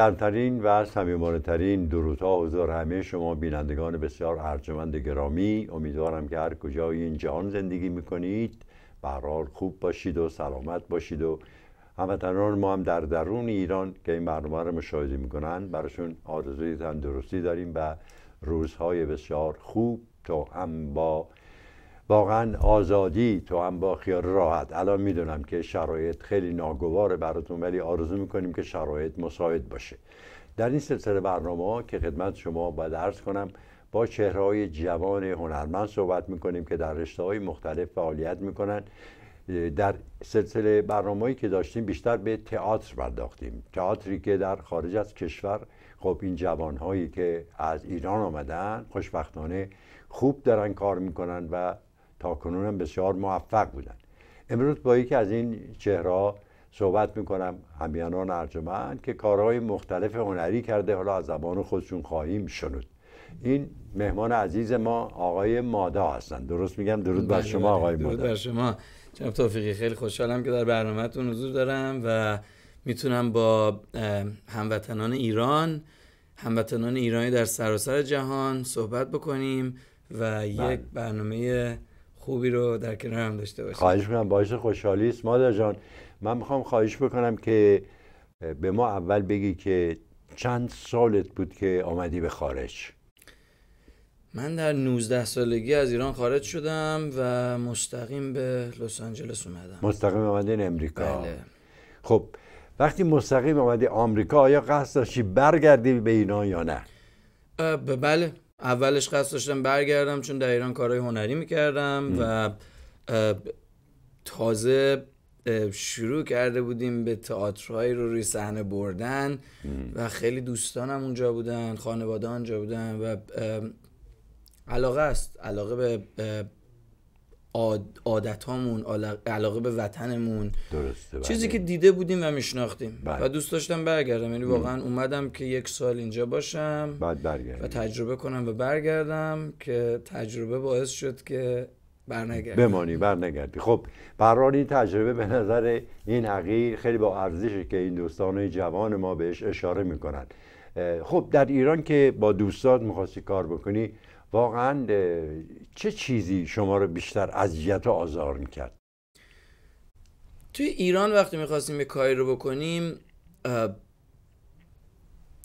گرمترین و ترین درودها حضور همه شما بینندگان بسیار ارجمند گرامی امیدوارم که هر کجای این جهان زندگی میکنید برحال خوب باشید و سلامت باشید و هموطنان ما هم در درون ایران که این برنامه رو مشاهده میکنند براشون آرزوی تندرستی داریم و روزهای بسیار خوب تا هم با واقعا آزادی تو هم با خیال راحت الان میدونم که شرایط خیلی ناگواره براتون ولی آرزو میکنیم که شرایط مساعد باشه در این سلسله برنامه ها که خدمت شما باید عرض کنم با چهره های جوان هنرمند صحبت میکنیم که در رشته های مختلف فعالیت میکنن در سلسله هایی که داشتیم بیشتر به تئاتر برداختیم. تئاتری که در خارج از کشور خب این هایی که از ایران آمدن خوشبختانه خوب دارن کار میکنن و تا کنون هم بسیار موفق بودن امروز با یکی از این چهره صحبت میکنم همیانان ارجمند که کارهای مختلف هنری کرده حالا از زبان خودشون خواهیم شنود این مهمان عزیز ما آقای مادا هستند. درست میگم درود بر بله، شما بله. آقای مادا درود بر شما جناب توفیقی خیلی خوشحالم که در برنامهتون حضور دارم و میتونم با هموطنان ایران هموطنان ایرانی در سراسر جهان صحبت بکنیم و یک بله. برنامه خوبی رو در کنار هم داشته باشیم خواهش میکنم باعث خوشحالی است مادر جان من میخوام خواهش بکنم که به ما اول بگی که چند سالت بود که آمدی به خارج من در 19 سالگی از ایران خارج شدم و مستقیم به لس آنجلس اومدم مستقیم آمدین امریکا بله. خب وقتی مستقیم آمدی آمریکا آیا قصد داشتی برگردی به اینا یا نه بله اولش قصد داشتم برگردم چون در ایران کارهای هنری میکردم و تازه شروع کرده بودیم به تئاترهایی رو روی صحنه بردن و خیلی دوستانم اونجا بودن خانواده اونجا بودن و علاقه است علاقه به عادتامون علاقه به وطنمون درسته بله. چیزی که دیده بودیم و میشناختیم بله. و دوست داشتم برگردم یعنی واقعا اومدم که یک سال اینجا باشم بعد برگردم. و تجربه کنم و برگردم که تجربه باعث شد که برنگردم بمانی برنگردی خب برحال این تجربه به نظر این حقیق خیلی با ارزشه که این دوستان جوان ما بهش اشاره میکنن خب در ایران که با دوستات میخواستی کار بکنی واقعا چه چیزی شما رو بیشتر اذیت و آزار میکرد توی ایران وقتی میخواستیم یه کاری رو بکنیم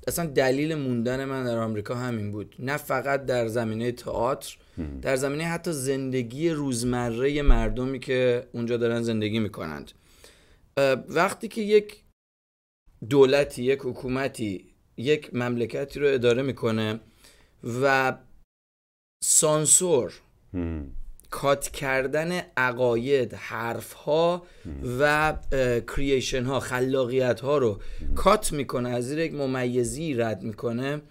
اصلا دلیل موندن من در آمریکا همین بود نه فقط در زمینه تئاتر در زمینه حتی زندگی روزمره مردمی که اونجا دارن زندگی میکنند وقتی که یک دولتی یک حکومتی یک مملکتی رو اداره میکنه و سانسور کات کردن عقاید حرف ها و کریشن ها خلاقیت ها رو کات میکنه از زیر یک ممیزی رد میکنه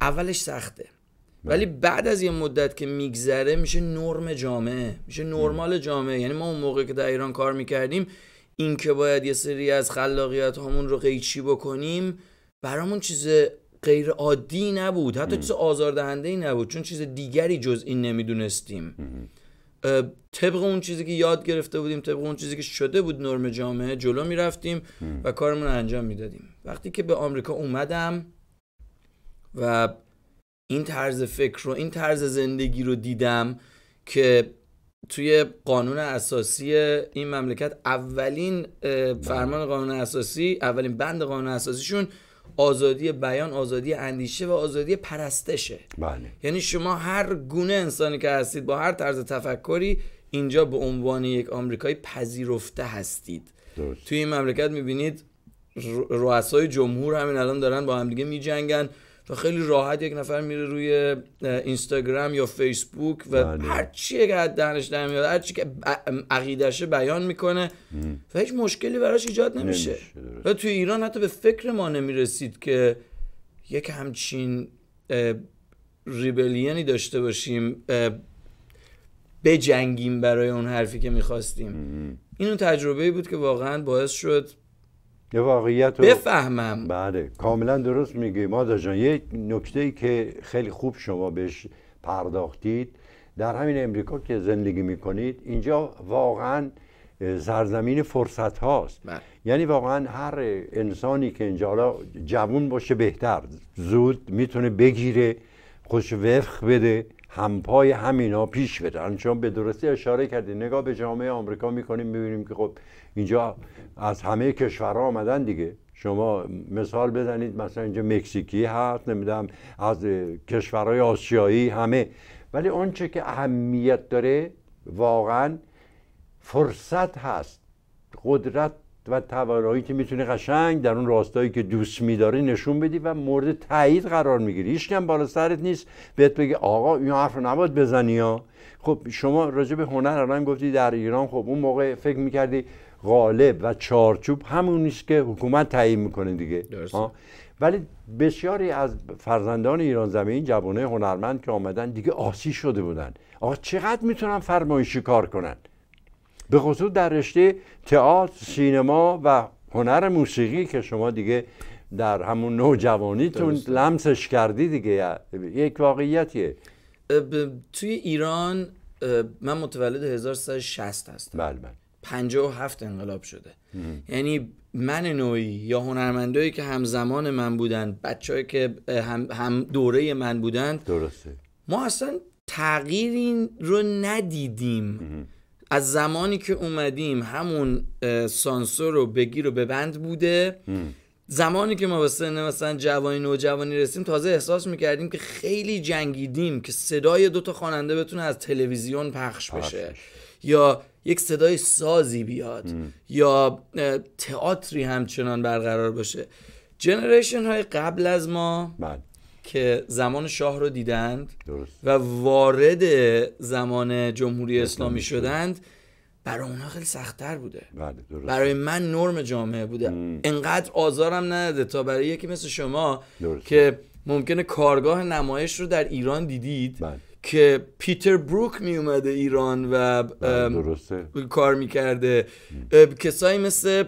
اولش سخته بله. ولی بعد از یه مدت که میگذره میشه نرم جامعه میشه نرمال جامعه یعنی ما اون موقع که در ایران کار میکردیم این که باید یه سری از خلاقیت هامون رو قیچی بکنیم برامون چیز غیر عادی نبود حتی چیز آزاردهنده ای نبود چون چیز دیگری جز این نمیدونستیم طبق اون چیزی که یاد گرفته بودیم طبق اون چیزی که شده بود نرم جامعه جلو میرفتیم و کارمون رو انجام میدادیم وقتی که به آمریکا اومدم و این طرز فکر رو این طرز زندگی رو دیدم که توی قانون اساسی این مملکت اولین فرمان بله. قانون اساسی اولین بند قانون اساسیشون آزادی بیان آزادی اندیشه و آزادی پرستشه بله. یعنی شما هر گونه انسانی که هستید با هر طرز تفکری اینجا به عنوان یک آمریکایی پذیرفته هستید درست. توی این مملکت میبینید رؤسای جمهور همین الان دارن با همدیگه میجنگن و خیلی راحت یک نفر میره روی اینستاگرام یا فیسبوک و بله. هر چیه که از دهنش در میاد هر چی که عقیدشه بیان میکنه و هیچ مشکلی براش ایجاد نمیشه, نمیشه و توی ایران حتی به فکر ما نمیرسید که یک همچین ریبلیانی داشته باشیم بجنگیم برای اون حرفی که میخواستیم این اون تجربه بود که واقعا باعث شد یه واقعیت بفهمم بله کاملا درست میگی مادر جان یک نکته ای که خیلی خوب شما بهش پرداختید در همین امریکا که زندگی میکنید اینجا واقعا سرزمین فرصت هاست بله. یعنی واقعا هر انسانی که اینجا جوون باشه بهتر زود میتونه بگیره خوش وفق بده همپای همینا پیش بدن چون به درستی اشاره کردی نگاه به جامعه آمریکا میکنیم میبینیم که خب اینجا از همه کشورها آمدن دیگه شما مثال بزنید مثلا اینجا مکزیکی هست نمیدونم از کشورهای آسیایی همه ولی آنچه که اهمیت داره واقعا فرصت هست قدرت و توانایی که میتونی قشنگ در اون راستایی که دوست میداری نشون بدی و مورد تایید قرار میگیری هیچ کم بالا سرت نیست بهت بگه آقا این حرف رو نباید بزنی ها خب شما راجع به هنر الان گفتی در ایران خب اون موقع فکر میکردی غالب و چارچوب همون نیست که حکومت تعیین میکنه دیگه ولی بسیاری از فرزندان ایران زمین جوانه هنرمند که آمدن دیگه آسی شده بودن آقا چقدر میتونن فرمایشی کار کنن به خصوص در رشته تئاتر سینما و هنر موسیقی که شما دیگه در همون نوجوانیتون لمسش کردی دیگه یک واقعیتیه توی ایران من متولد 1360 هستم بله بله 57 انقلاب شده یعنی من نوعی یا هنرمندایی که همزمان من بودن بچههایی که هم, دوره من بودن درسته ما اصلا تغییری رو ندیدیم از زمانی که اومدیم همون سانسور رو بگیر و ببند بوده زمانی که ما به سن مثلا جوانی نوجوانی رسیم تازه احساس میکردیم که خیلی جنگیدیم که صدای دوتا خواننده بتونه از تلویزیون پخش بشه یا یک صدای سازی بیاد یا تئاتری همچنان برقرار باشه جنریشن های قبل از ما بله. که زمان شاه رو دیدند و وارد زمان جمهوری اسلامی شدند برای اونها خیلی سختتر بوده بله، برای من نرم جامعه بوده مم. انقدر آزارم نداده تا برای یکی مثل شما که ممکنه کارگاه نمایش رو در ایران دیدید بله. که پیتر بروک می اومده ایران و بله، کار میکرده کسایی مثل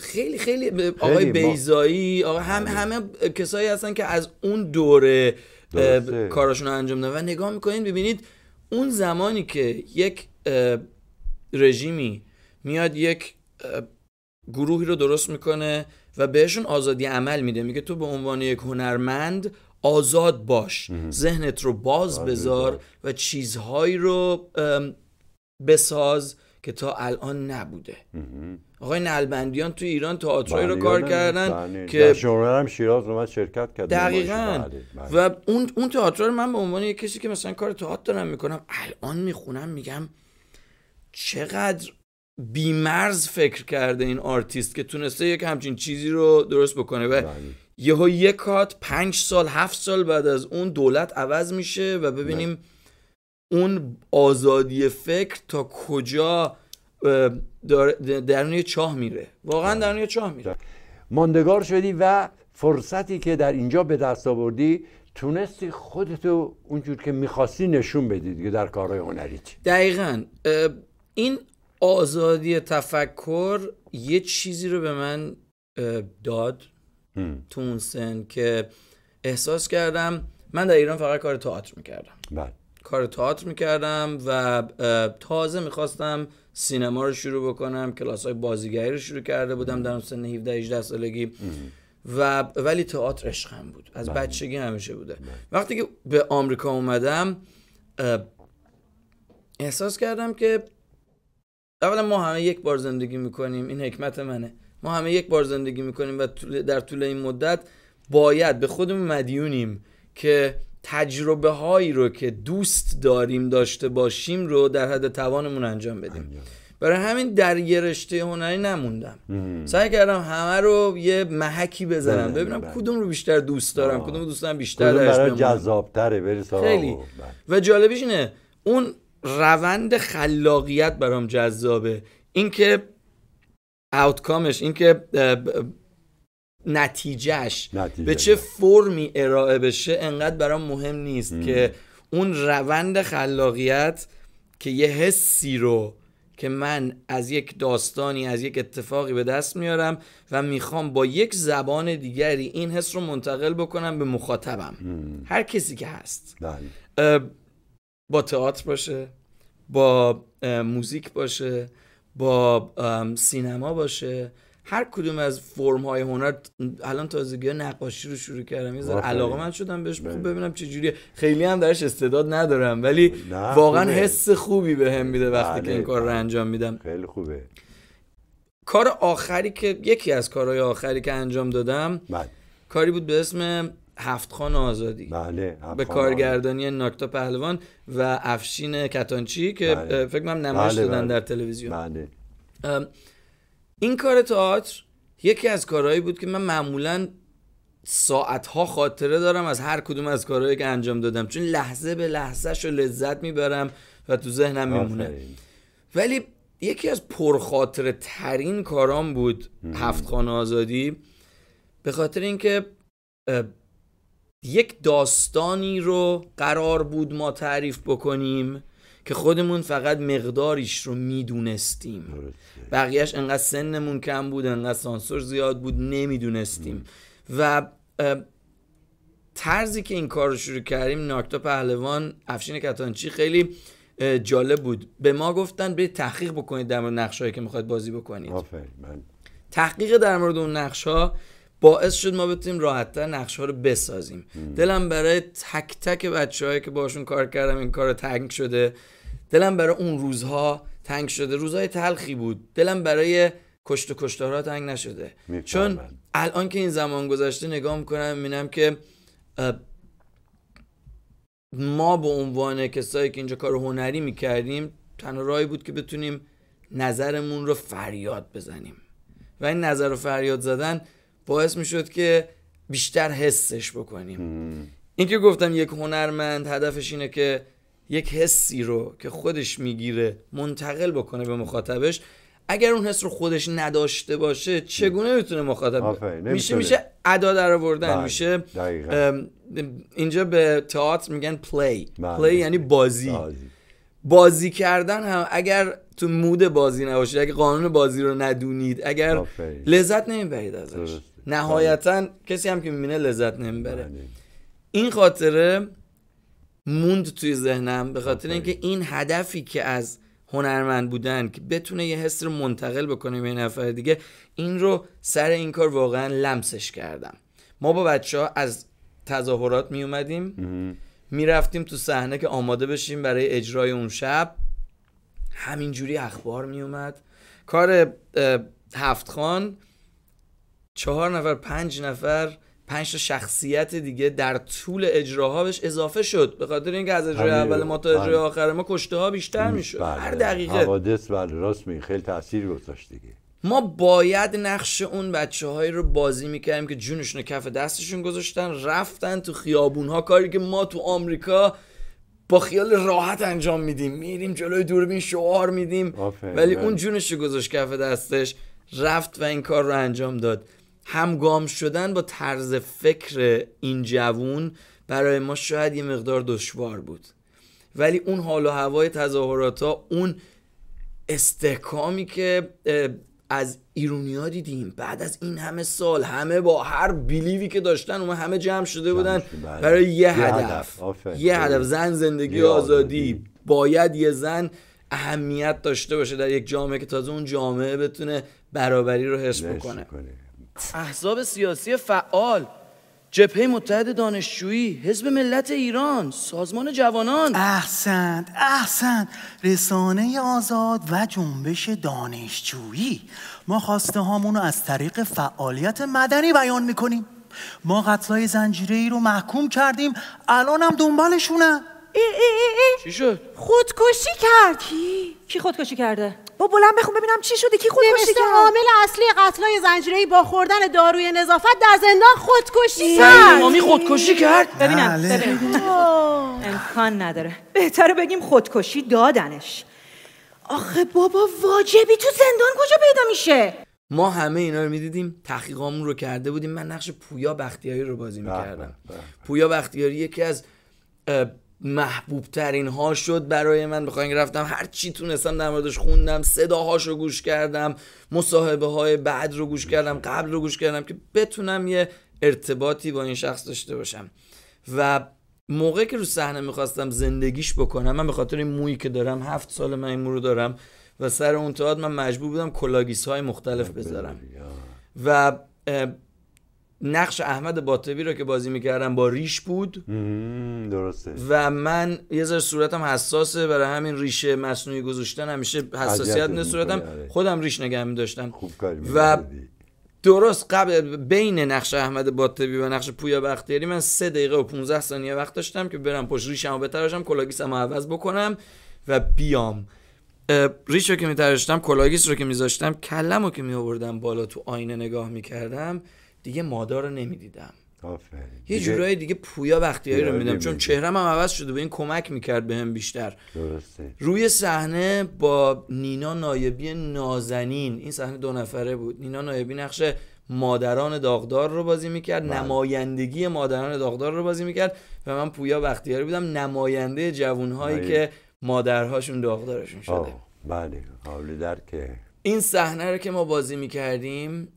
خیلی خیلی آقای بیزایی آقا بله. همه کسایی هستن که از اون دوره کاراشون انجام دادن و نگاه میکنین ببینید اون زمانی که یک رژیمی میاد یک گروهی رو درست میکنه و بهشون آزادی عمل میده میگه تو به عنوان یک هنرمند آزاد باش ذهنت رو باز بذار و چیزهایی رو بساز که تا الان نبوده آقای نلبندیان تو ایران تئاترایی رو بله، کار کردن بله. که شورای هم شیراز من شرکت کرد دقیقا بله. و اون اون تئاتر رو من به عنوان یه کسی که مثلا کار تئاتر دارم میکنم الان میخونم میگم چقدر بیمرز فکر کرده این آرتیست که تونسته یک همچین چیزی رو درست بکنه و یهو یک کات پنج سال هفت سال بعد از اون دولت عوض میشه و ببینیم اون آزادی فکر تا کجا درون چاه میره واقعا بله. درون چاه میره ماندگار شدی و فرصتی که در اینجا به دست آوردی تونستی خودتو اونجور که میخواستی نشون بدی دیگه در کارهای هنری. دقیقا این آزادی تفکر یه چیزی رو به من داد تو اون سن که احساس کردم من در ایران فقط کار تئاتر میکردم بله کار تئاتر میکردم و تازه میخواستم سینما رو شروع بکنم کلاس های بازیگری رو شروع کرده بودم در سن 17 18 سالگی و ولی تئاتر عشقم بود از بله. بچگی همیشه بوده بله. وقتی که به آمریکا اومدم احساس کردم که اولا ما همه یک بار زندگی میکنیم این حکمت منه ما همه یک بار زندگی میکنیم و در طول این مدت باید به خودمون مدیونیم که تجربه هایی رو که دوست داریم داشته باشیم رو در حد توانمون انجام بدیم برای همین در یه رشته هنری نموندم سعی کردم همه رو یه محکی بزنم بله، ببینم بله. کدوم رو بیشتر دوست دارم آه. کدوم رو دوست دارم بیشتر کدوم برای جذابتره خیلی بله. و جالبیش اینه اون روند خلاقیت برام جذابه اینکه اوتکامش اینکه نتیجهش به چه فرمی ارائه بشه انقدر برام مهم نیست که اون روند خلاقیت که یه حسی رو که من از یک داستانی از یک اتفاقی به دست میارم و میخوام با یک زبان دیگری این حس رو منتقل بکنم به مخاطبم هر کسی که هست بله. با تئاتر باشه با موزیک باشه با سینما باشه هر کدوم از فرم های هنر الان تازگی نقاشی رو شروع کردم یه علاقه من شدم بهش بله. ببینم چه جوریه خیلی هم درش استعداد ندارم ولی واقعا خوبه. حس خوبی بهم هم میده وقتی که این بله، کار رو بله. انجام میدم خیلی خوبه کار آخری که یکی از کارهای آخری که انجام دادم بله. کاری بود به اسم خان آزادی بله به کارگردانی ناکتا پهلوان و افشین کتانچی که بله. فکر کنم نمایش دادن در تلویزیون این کار تئاتر یکی از کارهایی بود که من معمولا ساعتها خاطره دارم از هر کدوم از کارهایی که انجام دادم چون لحظه به لحظهش رو لذت میبرم و تو ذهنم میمونه ولی یکی از پرخاطره ترین کارام بود هفت خانه آزادی به خاطر اینکه یک داستانی رو قرار بود ما تعریف بکنیم که خودمون فقط مقداریش رو میدونستیم بقیهش انقدر سنمون کم بود انقدر سانسور زیاد بود نمیدونستیم و طرزی که این کار رو شروع کردیم ناکتا پهلوان افشین کتانچی خیلی جالب بود به ما گفتن به تحقیق بکنید در مورد نقشهایی که میخواید بازی بکنید من. تحقیق در مورد اون نقش ها باعث شد ما بتونیم راحتتر نقشه ها رو بسازیم دلم برای تک تک بچههایی که باشون کار کردم این کار تنگ شده دلم برای اون روزها تنگ شده روزهای تلخی بود دلم برای کشت و کشتارا تنگ نشده چون الان که این زمان گذشته نگاه میکنم میبینم که ما به عنوان کسایی که اینجا کار هنری میکردیم تنها راهی بود که بتونیم نظرمون رو فریاد بزنیم و این نظر رو فریاد زدن باعث میشد که بیشتر حسش بکنیم اینکه گفتم یک هنرمند هدفش اینه که یک حسی رو که خودش میگیره منتقل بکنه به مخاطبش اگر اون حس رو خودش نداشته باشه چگونه میتونه مخاطب میشه میشه ادا در آوردن بله، میشه اینجا به تئاتر میگن پلی بله. پلی یعنی بازی. بازی کردن هم اگر تو مود بازی نباشید اگر قانون بازی رو ندونید اگر لذت نمیبرید ازش نهایتا کسی هم که میبینه لذت نمیبره بله. این خاطره موند توی ذهنم به خاطر اینکه این هدفی که از هنرمند بودن که بتونه یه حس رو منتقل بکنه به نفر دیگه این رو سر این کار واقعا لمسش کردم ما با بچه ها از تظاهرات می اومدیم میرفتیم تو صحنه که آماده بشیم برای اجرای اون شب همینجوری اخبار می اومد کار هفت خان چهار نفر پنج نفر پنج شخصیت دیگه در طول اجراها بهش اضافه شد به خاطر اینکه از اجرای اول ما تا اجرای بله. آخر ما کشته ها بیشتر بله. میشد هر دقیقه حوادث بله راست می خیلی تاثیر گذاشت دیگه ما باید نقش اون بچه هایی رو بازی میکردیم که جونشون کف دستشون گذاشتن رفتن تو خیابون ها کاری که ما تو آمریکا با خیال راحت انجام میدیم میریم جلوی دوربین شعار میدیم ولی بله. اون جونش گذاشت کف دستش رفت و این کار رو انجام داد همگام شدن با طرز فکر این جوون برای ما شاید یه مقدار دشوار بود ولی اون حال و هوای تظاهرات ها اون استحکامی که از ایرونیا دیدیم بعد از این همه سال همه با هر بیلیوی که داشتن اون همه جمع شده بودن بله. برای یه, هدف, هدف. یه هدف زن زندگی آزادی باید یه زن اهمیت داشته باشه در یک جامعه که تازه اون جامعه بتونه برابری رو حس بکنه احزاب سیاسی فعال جبهه متحد دانشجویی حزب ملت ایران سازمان جوانان احسنت احسنت رسانه آزاد و جنبش دانشجویی ما خواسته هامون رو از طریق فعالیت مدنی بیان میکنیم ما قتلای زنجیره رو محکوم کردیم الانم دنبالشونه ای ای ای چی شد؟ خودکشی کرد کی؟ کی خودکشی کرده؟ با بلند بخون ببینم چی شده کی خودکشی کرد عامل اصلی قتلای زنجیره‌ای با خوردن داروی نظافت در زندان خودکشی کرد مامی خودکشی کرد ببینم بله. امکان نداره بهتره بگیم خودکشی دادنش آخه بابا واجبی تو زندان کجا پیدا میشه ما همه اینا رو میدیدیم تحقیقامون رو کرده بودیم من نقش پویا بختیاری رو بازی بله، میکردم بله، پویا بختیاری یکی از محبوب ترین ها شد برای من بخواین رفتم هر چی تونستم در موردش خوندم صداهاش رو گوش کردم مصاحبه های بعد رو گوش کردم قبل رو گوش کردم که بتونم یه ارتباطی با این شخص داشته باشم و موقع که رو صحنه میخواستم زندگیش بکنم من به خاطر این مویی که دارم هفت سال من این مو رو دارم و سر اون من مجبور بودم کلاگیس های مختلف بذارم و نقش احمد باطبی رو که بازی میکردم با ریش بود درسته و من یه ذره صورتم حساسه برای همین ریشه مصنوعی گذاشتن همیشه حساسیت نه صورتم آره. خودم ریش نگه میداشتم و درست قبل بین نقش احمد باطبی و نقش پویا بختیاری من سه دقیقه و 15 ثانیه وقت داشتم که برم پشت ریشمو بتراشم کلاگیسمو عوض بکنم و بیام ریش رو که میتراشتم کلاگیس رو که میذاشتم کلم رو که میآوردم بالا تو آینه نگاه میکردم دیگه مادر رو نمیدیدم یه جورایی دیگه پویا بختیاری رو میدم چون چهرم هم عوض شده به این کمک میکرد بهم بیشتر درسته. روی صحنه با نینا نایبی نازنین این صحنه دو نفره بود نینا نایبی نقش مادران داغدار رو بازی میکرد بله. نمایندگی مادران داغدار رو بازی میکرد و من پویا بختیاری بودم نماینده جوانهایی که مادرهاشون داغدارشون شده بله قابل درکه این صحنه رو که ما بازی میکردیم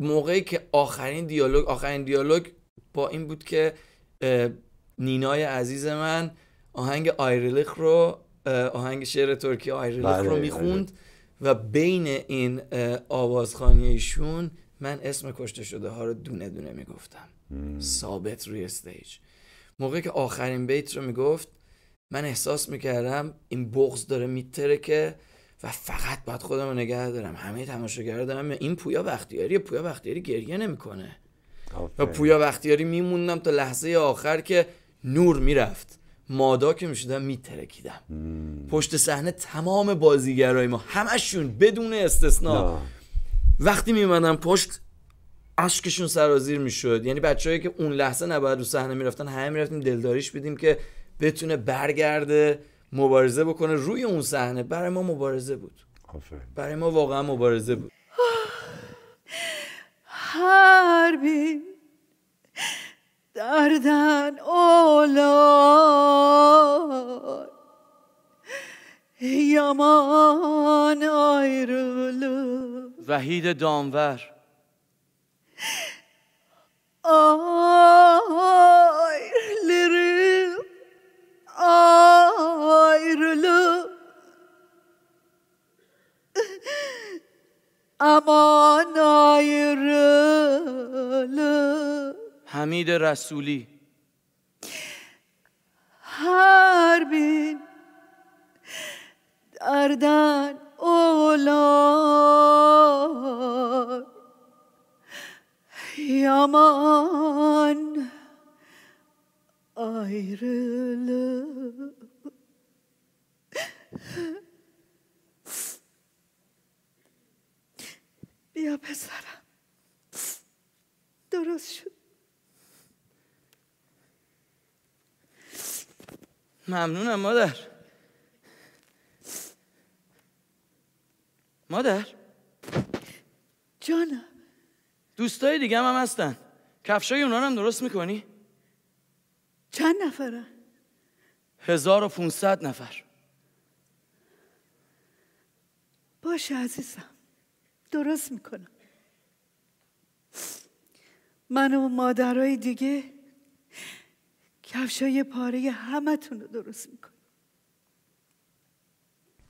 موقعی که آخرین دیالوگ آخرین دیالوگ با این بود که نینای عزیز من آهنگ آیرلیخ رو آهنگ شعر ترکی آیرلیخ بله، رو بله. میخوند و بین این آوازخانی ایشون من اسم کشته شده ها رو دونه دونه میگفتم ثابت روی استیج موقعی که آخرین بیت رو میگفت من احساس میکردم این بغز داره میتره که و فقط باید خودم رو نگه دارم همه تماشاگر دارم این پویا بختیاری پویا بختیاری گریه نمیکنه و پویا بختیاری میموندم تا لحظه آخر که نور میرفت مادا که میشدم میترکیدم پشت صحنه تمام بازیگرای ما همشون بدون استثنا وقتی میمدم پشت اشکشون سرازیر میشد یعنی بچههایی که اون لحظه نباید رو صحنه میرفتن همه میرفتیم دلداریش بدیم که بتونه برگرده مبارزه بکنه روی اون صحنه برای ما مبارزه بود آفرین برای ما واقعا مبارزه بود هر بی دردن اولا یمان آیرولو وحید دامور آی ayrılık Aman ayrılık Hamid Rasuli Her bin dardan olan Yaman ayrılık بیا پسرم درست شد ممنونم مادر مادر جانم دوستای دیگه هم, هم هستن کفشای اونا هم درست میکنی؟ چند و پونصد نفر باشه عزیزم درست میکنم من و مادرای دیگه کفشای پاره همتون رو درست میکنم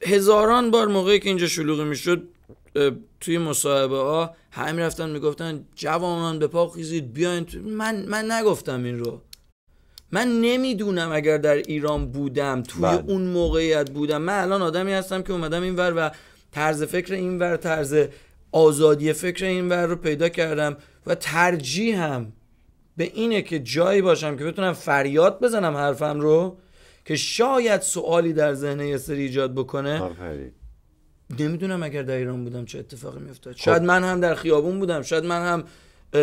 هزاران بار موقعی که اینجا شلوغی میشد توی مصاحبه ها همی رفتن میگفتن جوانان به پا خیزید بیاین من من نگفتم این رو من نمیدونم اگر در ایران بودم توی بله. اون موقعیت بودم من الان آدمی هستم که اومدم این ور و طرز فکر این ور طرز آزادی فکر این ور رو پیدا کردم و ترجیح هم به اینه که جایی باشم که بتونم فریاد بزنم حرفم رو که شاید سوالی در ذهن یه سری ایجاد بکنه نمیدونم اگر در ایران بودم چه اتفاقی میافتاد خب. شاید من هم در خیابون بودم شاید من هم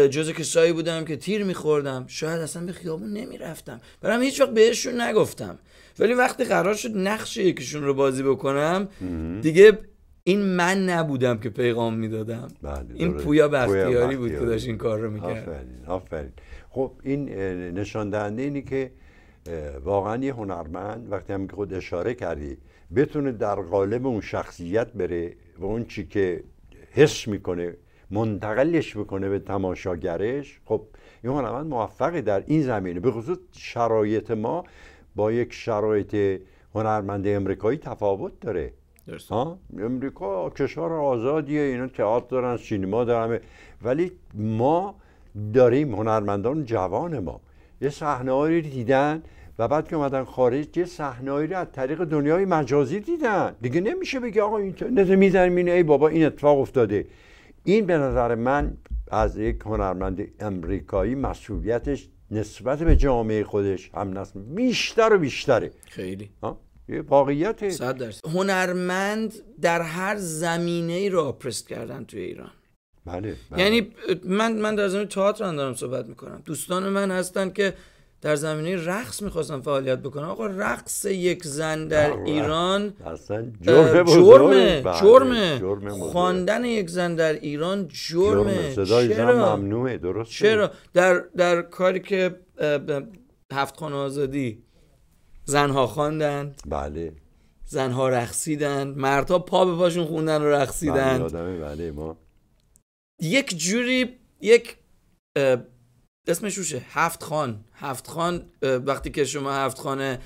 جز کسایی بودم که تیر میخوردم شاید اصلا به خیابون نمیرفتم برام هیچ وقت بهشون نگفتم ولی وقتی قرار شد نقش یکیشون رو بازی بکنم دیگه این من نبودم که پیغام میدادم بله، این پویا بختیاری بود که داشت این کار رو میکرد آفرین آفرین خب این نشان دهنده اینی که واقعا یه هنرمند وقتی هم که خود اشاره کردی بتونه در قالب اون شخصیت بره و اون چی که حس میکنه منتقلش بکنه به تماشاگرش خب این هنرمند موفقه در این زمینه به خصوص شرایط ما با یک شرایط هنرمند امریکایی تفاوت داره درست امریکا کشور آزادیه اینا تئاتر دارن سینما دارن ولی ما داریم هنرمندان جوان ما یه صحنه رو دیدن و بعد که اومدن خارج یه صحنه رو از طریق دنیای مجازی دیدن دیگه نمیشه بگی آقا اینترنت میذارم این، ای بابا این اتفاق افتاده این به نظر من از یک هنرمند امریکایی مسئولیتش نسبت به جامعه خودش هم نسبت بیشتر و بیشتره خیلی یه واقعیت هنرمند در هر زمینه ای رو آپرست کردن توی ایران بله, بله. یعنی من من در زمینه تئاتر دارم صحبت میکنم دوستان من هستن که در زمینه رقص میخواستم فعالیت بکنم آقا رقص یک زن در بله، ایران جرمه جرمه, بله، جرمه. خواندن یک زن در ایران جرمه, جرمه. چرا؟ ممنوعه درست چرا در, در کاری که هفت خانه آزادی زنها خواندند بله زنها رقصیدند مردها پا به پاشون خوندن و رقصیدند بله،, بله, ما یک جوری یک اسمش روشه هفت خان هفت خان وقتی که شما هفت خانه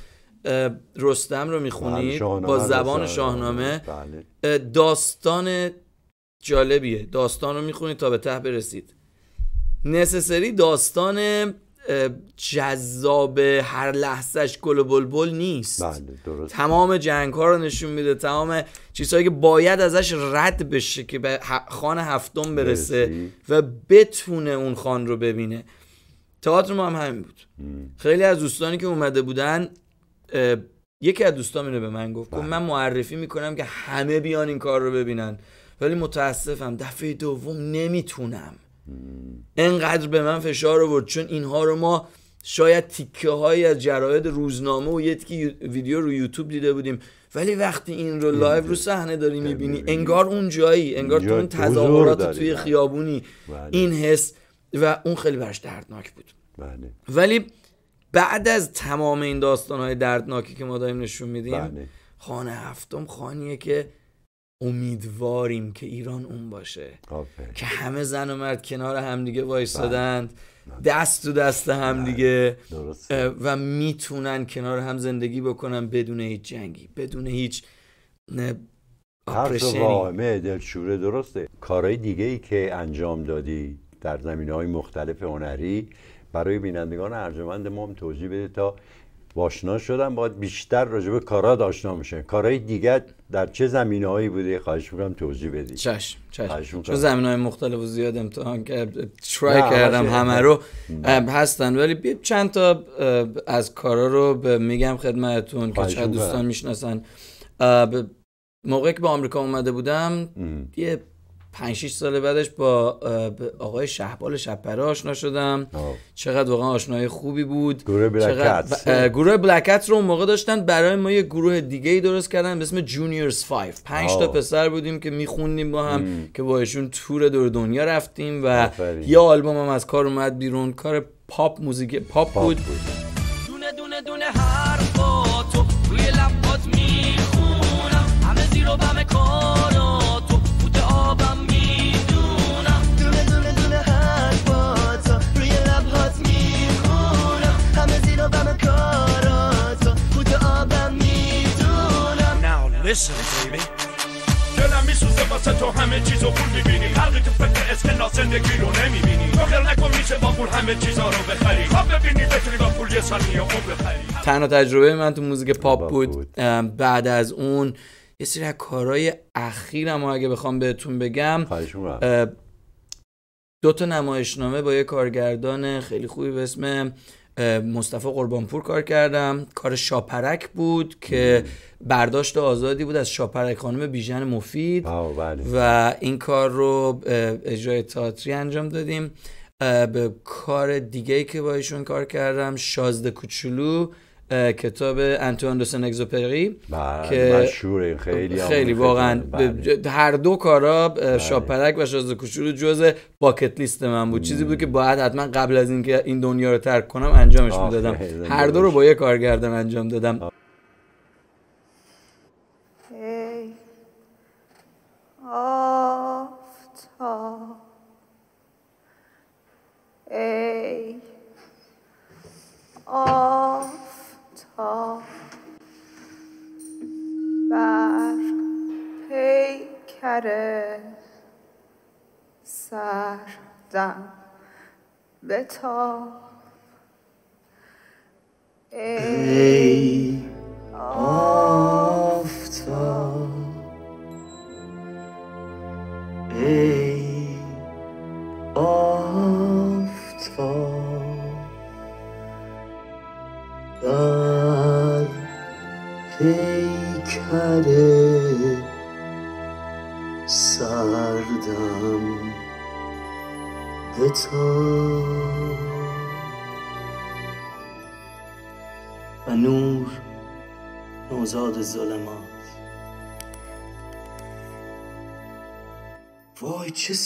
رستم رو میخونید بله، با زبان شاهنامه بله. داستان جالبیه داستان رو میخونید تا به ته برسید نسسری داستان جذاب هر لحظهش گل و بلبل نیست بله، درست تمام جنگ رو نشون میده تمام چیزهایی که باید ازش رد بشه که به خان هفتم برسه و بتونه اون خان رو ببینه تئاتر ما هم همین بود خیلی از دوستانی که اومده بودن یکی از دوستان اینو به من گفت که بله. من معرفی میکنم که همه بیان این کار رو ببینن ولی متاسفم دفعه دوم نمیتونم انقدر به من فشار آورد چون اینها رو ما شاید تیکه هایی از جراید روزنامه و تیکی ویدیو رو یوتیوب دیده بودیم ولی وقتی این رو لایو رو صحنه داری میبینی انگار اون جایی انگار تو اون تظاهرات توی بله. خیابونی بله. این حس و اون خیلی برش دردناک بود بله. ولی بعد از تمام این داستان های دردناکی که ما داریم نشون میدیم خانه هفتم خانیه که امیدواریم که ایران اون باشه که همه زن و مرد کنار همدیگه وایستادند بله. بله. دست تو دست دیگه بله. و میتونن کنار هم زندگی بکنن بدون هیچ جنگی بدون هیچ ترس واهمه دلشوره درسته کارهای دیگه ای که انجام دادی در زمین های مختلف هنری برای بینندگان ارجمند ما هم توضیح بده تا آشنا شدم باید بیشتر راجع به کارا آشنا میشه کارهای دیگه در چه زمینه هایی بوده خواهش میکنم توضیح بدید چشم چشم چون زمین های مختلف و زیاد امتحان کردم همه رو هستن ولی بیا چند تا از کارا رو میگم خدمتتون که چند دوستان میشناسن موقعی که به آمریکا اومده بودم یه پنج شیش سال بعدش با آقای شهبال شپره آشنا شدم آه. چقدر واقعا آشنای خوبی بود گروه بلکت گروه بلکت رو اون موقع داشتن برای ما یه گروه دیگه ای درست کردن به اسم جونیورز 5 5 تا پسر بودیم که میخوندیم با هم که با تور دور دنیا رفتیم و یه آلبوم هم از کار اومد بیرون کار پاپ موزیک پاپ, بود. بود. مثل baby. دلم میسوزه واسه تو همه چیزو پول میبینی حقی تو فکر اسکلا زندگی رو نمیبینی تو خیل نکن میشه با پول همه چیزا رو بخری خواب ببینی بتونی با پول یه ثانیه خوب بخری تنها تجربه من تو موزیک پاپ بود بعد از اون یه سری از کارهای اخیرم اگه بخوام بهتون بگم دو تا نمایشنامه با یه کارگردان خیلی خوبی به اسم مصطفی قربانپور کار کردم کار شاپرک بود که برداشت آزادی بود از شاپرک خانم بیژن مفید بله. و این کار رو اجرای تئاتری انجام دادیم به کار دیگه که با ایشون کار کردم شازده کوچولو کتاب انتوان سن اگزوپری بله، که خیلی خیلی واقعا بله. هر دو کارا بله. شاپرک و شازده کوچولو جزء باکت لیست من بود چیزی بود که باید حتما قبل از اینکه این دنیا رو ترک کنم انجامش میدادم هر دو رو با یه کارگردان انجام دادم ای بر برق پیکر سردم بتا ای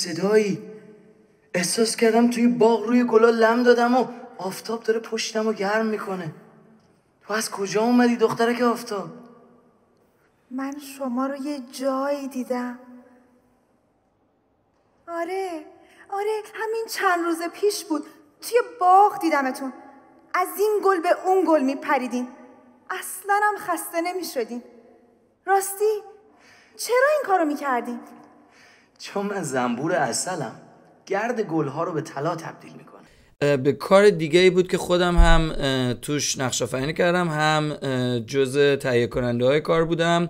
صدایی احساس کردم توی باغ روی گلا لم دادم و آفتاب داره پشتم رو گرم میکنه تو از کجا اومدی دختره که آفتاب من شما رو یه جایی دیدم آره آره همین چند روز پیش بود توی باغ دیدمتون از این گل به اون گل میپریدین اصلا هم خسته نمیشدین راستی چرا این کارو میکردین چون من زنبور اصلم گرد گلها رو به طلا تبدیل میکنم به کار دیگه ای بود که خودم هم توش نقش آفرینی کردم هم جز تهیه کننده های کار بودم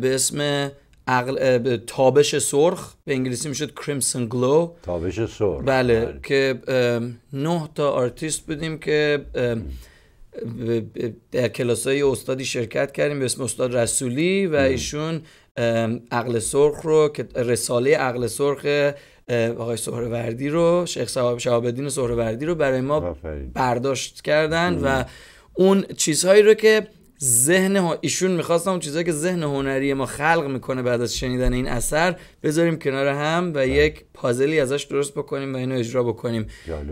به اسم عقل تابش سرخ به انگلیسی میشد کریمسون گلو تابش سرخ بله, بله. که نه تا آرتیست بودیم که در کلاس استادی شرکت کردیم به اسم استاد رسولی و ایشون عقل سرخ رو که رساله عقل سرخ آقای سهروردی رو شیخ شهاب سهروردی رو برای ما برداشت کردن و اون چیزهایی رو که ذهن ایشون میخواستم اون چیزهایی که ذهن هنری ما خلق میکنه بعد از شنیدن این اثر بذاریم کنار هم و بله. یک پازلی ازش درست بکنیم و اینو اجرا بکنیم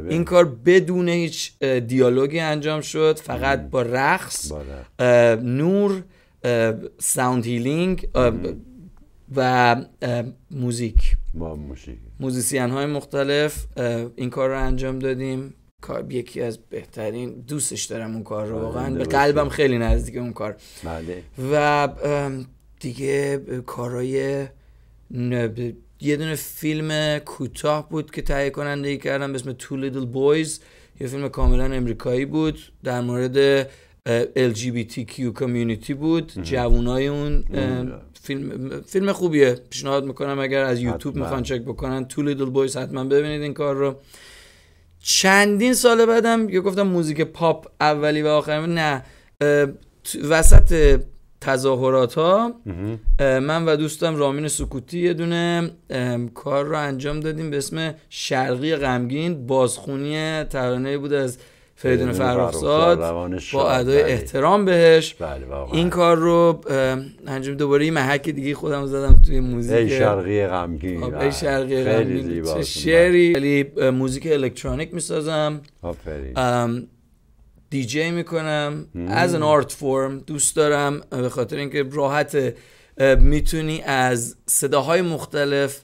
این کار بدون هیچ دیالوگی انجام شد فقط با رقص. نور ساوند هیلینگ و موزیک موزیسین های مختلف این کار رو انجام دادیم یکی از بهترین دوستش دارم اون کار رو آره، واقعا به قلبم خیلی نزدیک اون کار بله. و دیگه کارهای یه دونه فیلم کوتاه بود که تهیه کننده ای کردم به اسم Two Little Boys یه فیلم کاملا امریکایی بود در مورد LGBTQ کمیونیتی بود جوانای اون فیلم, فیلم خوبیه پیشنهاد میکنم اگر از یوتیوب میخوان چک بکنن تو لیدل بویز حتما ببینید این کار رو چندین سال بعدم یه گفتم موزیک پاپ اولی و آخری نه وسط تظاهرات ها من و دوستم رامین سکوتی یه دونه کار رو انجام دادیم به اسم شرقی غمگین بازخونی ترانه بود از فریدون فرخزاد با ادای بله. احترام بهش بله این کار رو انجام دوباره این محک دیگه خودم زدم توی موزیک ای شرقی غمگین خب، ای بله. شرقی غمگین چه بله. شعری ولی موزیک الکترونیک میسازم آفرین دیجی میکنم از ان آرت فرم دوست دارم به خاطر اینکه راحت میتونی از صداهای مختلف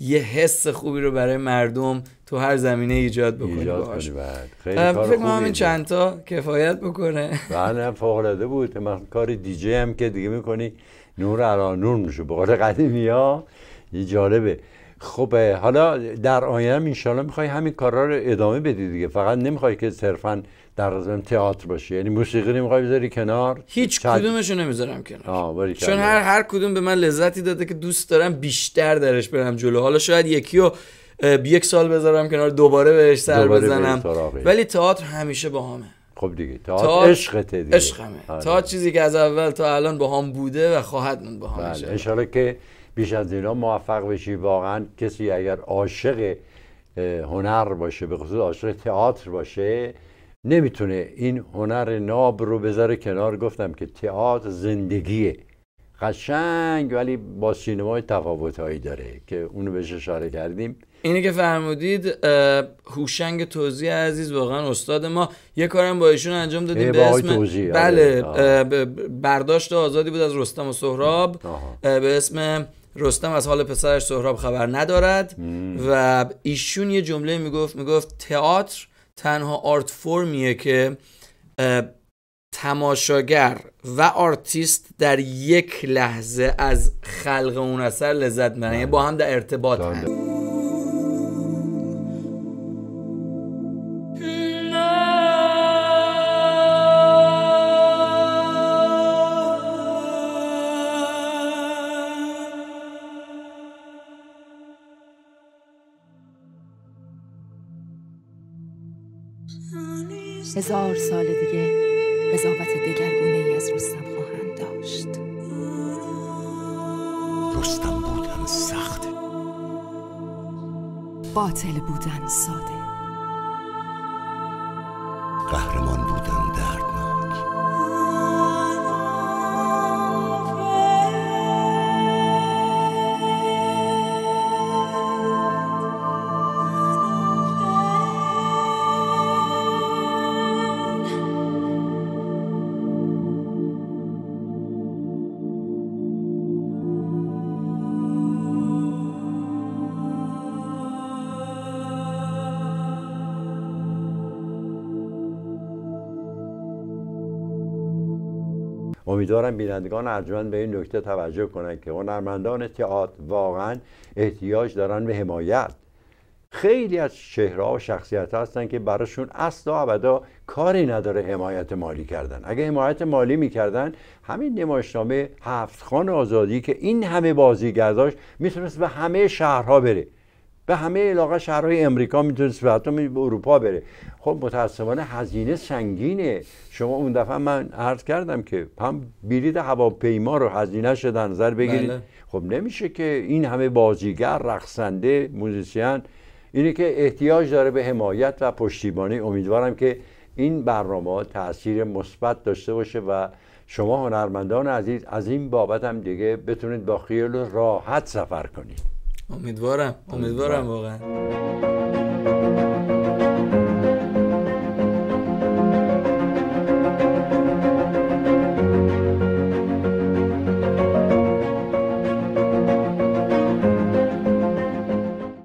یه حس خوبی رو برای مردم تو هر زمینه ایجاد بکنی ایجاد باش بعد خیلی کار فکر کنم این چند تا کفایت بکنه بله فوق العاده بود کار دیجی هم که دیگه میکنی نور علا نور میشه به قول قدیمی ها یه جالبه خب حالا در آینه شاء الله میخوای همین کارا رو ادامه بدی دیگه فقط نمیخوای که صرفا در رزم تئاتر باشه. یعنی موسیقی نمیخوای بذاری کنار هیچ چد... کدومشو نمیذارم کنار چون هر هر کدوم به من لذتی داده که دوست دارم بیشتر درش برم جلو حالا شاید یکی رو یک سال بذارم کنار دوباره بهش سر دوباره بزنم ولی تئاتر همیشه با همه خب دیگه تئاتر عشقته دیگه عشقمه آره. تئاتر چیزی که از اول تا الان با هم بوده و خواهد موند با هم بله. که بیش از اینا موفق بشی واقعا کسی اگر عاشق هنر باشه به خصوص عاشق تئاتر باشه نمیتونه این هنر ناب رو بذاره کنار گفتم که تئاتر زندگیه قشنگ ولی با سینمای تفاوتهایی داره که اونو بهش اشاره کردیم اینی که فرمودید هوشنگ توزیع عزیز واقعا استاد ما یه کارم با ایشون انجام دادیم به اسم آره. بله برداشت آزادی بود از رستم و سهراب به اسم رستم از حال پسرش سهراب خبر ندارد و ایشون یه جمله میگفت میگفت تئاتر تنها آرت فرمیه که تماشاگر و آرتیست در یک لحظه از خلق اون اثر لذت میبرن یعنی بله. با هم در ارتباط هستند هزار سال دیگه قضاوت دگرگونه ای از رستم خواهند داشت رستم بودن سخت باطل بودن ساده امیدوارم بینندگان ارجمند به این نکته توجه کنند که هنرمندان تئاتر واقعا احتیاج دارن به حمایت خیلی از چهره و شخصیت هستن که براشون اصلا ابدا کاری نداره حمایت مالی کردن اگه حمایت مالی میکردن همین نمایشنامه هفت خان آزادی که این همه بازیگر داشت میتونست به همه شهرها بره به همه علاقه شهرهای امریکا میتونست و حتی به اروپا بره خب متاسفانه هزینه سنگینه شما اون دفعه من عرض کردم که هم بلیط هواپیما رو هزینه شدن نظر بگیرید بله. خب نمیشه که این همه بازیگر رقصنده موزیسین اینه که احتیاج داره به حمایت و پشتیبانی امیدوارم که این برنامه تاثیر مثبت داشته باشه و شما هنرمندان عزیز از این بابت هم دیگه بتونید با خیال راحت سفر کنید امیدوارم امیدوارم واقعا